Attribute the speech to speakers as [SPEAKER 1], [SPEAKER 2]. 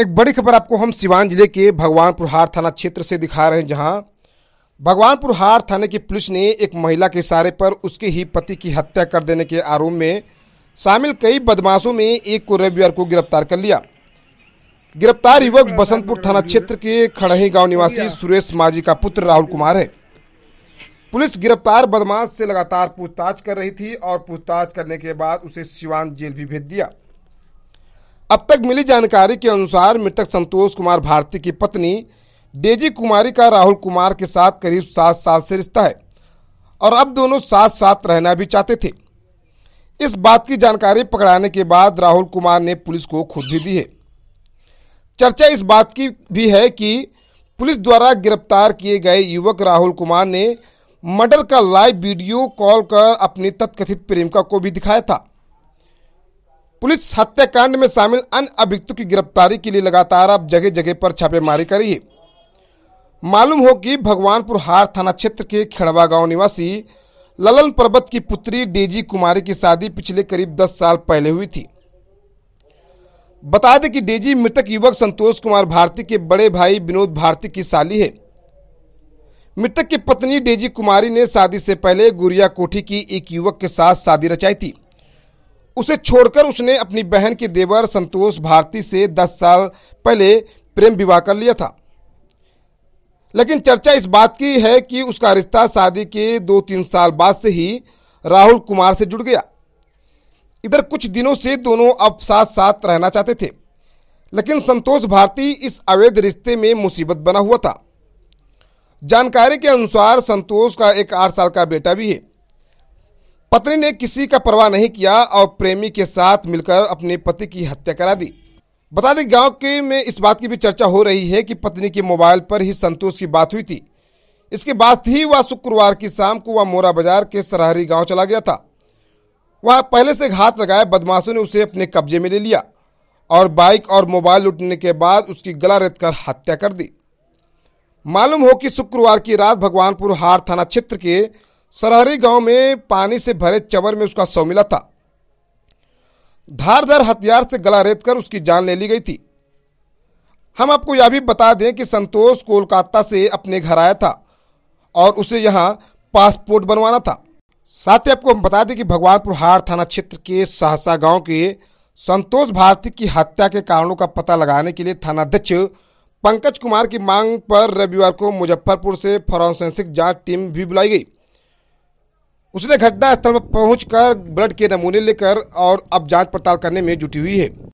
[SPEAKER 1] एक बड़ी खबर आपको हम सिवान जिले के भगवानपुर हार थाना क्षेत्र से दिखा रहे हैं जहां भगवानपुर हार थाने की पुलिस ने एक महिला के इशारे पर उसके ही पति की हत्या कर देने के आरोप में शामिल कई बदमाशों में एक को रविवार को गिरफ्तार कर लिया गिरफ्तार युवक बसंतपुर थाना क्षेत्र के खड़ही गांव निवासी सुरेश मांझी का पुत्र राहुल कुमार है पुलिस गिरफ्तार बदमाश से लगातार पूछताछ कर रही थी और पूछताछ करने के बाद उसे सिवान जेल भी भेज दिया अब तक मिली जानकारी के अनुसार मृतक संतोष कुमार भारती की पत्नी डेजी कुमारी का राहुल कुमार के साथ करीब सात साल से रिश्ता है और अब दोनों साथ साथ रहना भी चाहते थे इस बात की जानकारी पकड़ाने के बाद राहुल कुमार ने पुलिस को खुद भी दी है चर्चा इस बात की भी है कि पुलिस द्वारा गिरफ्तार किए गए युवक राहुल कुमार ने मर्डर का लाइव वीडियो कॉल कर अपनी तत्कथित प्रेमिका को भी दिखाया था पुलिस हत्याकांड में शामिल अन्य अभियुक्तों की गिरफ्तारी के लिए लगातार अब जगह जगह पर छापेमारी करी है मालूम हो कि भगवानपुर हार थाना क्षेत्र के खेड़वा गांव निवासी ललन पर्वत की पुत्री डेजी कुमारी की शादी पिछले करीब 10 साल पहले हुई थी बता दें कि डेजी मृतक युवक संतोष कुमार भारती के बड़े भाई विनोद भारती की साली है मृतक की पत्नी डेजी कुमारी ने शादी से पहले गुरिया कोठी की एक युवक के साथ शादी रचाई थी उसे छोड़कर उसने अपनी बहन के देवर संतोष भारती से 10 साल पहले प्रेम विवाह कर लिया था लेकिन चर्चा इस बात की है कि उसका रिश्ता शादी के दो तीन साल बाद से ही राहुल कुमार से जुड़ गया इधर कुछ दिनों से दोनों अब साथ साथ रहना चाहते थे लेकिन संतोष भारती इस अवैध रिश्ते में मुसीबत बना हुआ था जानकारी के अनुसार संतोष का एक आठ साल का बेटा भी है पत्नी ने किसी का परवाह नहीं किया और प्रेमी के साथ मिलकर अपने पति की हत्या करा दी बता दें गांव के में इस बात की भी चर्चा हो रही है कि पत्नी के मोबाइल पर ही संतोष की बात हुई थी इसके बाद ही वह शुक्रवार की शाम को वह मोरा बाजार के सराहरी गांव चला गया था वह पहले से घात लगाए बदमाशों ने उसे अपने कब्जे में ले लिया और बाइक और मोबाइल लुटने के बाद उसकी गला रेत कर हत्या कर दी मालूम हो कि शुक्रवार की रात भगवानपुर हार थाना क्षेत्र के सरहरी गांव में पानी से भरे चवर में उसका शव मिला था धारदार हथियार से गला रेत कर उसकी जान ले ली गई थी हम आपको यह भी बता दें कि संतोष कोलकाता से अपने घर आया था और उसे यहाँ पासपोर्ट बनवाना था साथ ही आपको हम बता दें कि भगवानपुर हार थाना क्षेत्र के सहसा गांव के संतोष भारती की हत्या के कारणों का पता लगाने के लिए थानाध्यक्ष पंकज कुमार की मांग पर रविवार को मुजफ्फरपुर से फॉरेंसिक जांच टीम भी बुलाई गई उसने घटनास्थल पर पहुंचकर ब्लड के नमूने लेकर और अब जांच पड़ताल करने में जुटी हुई है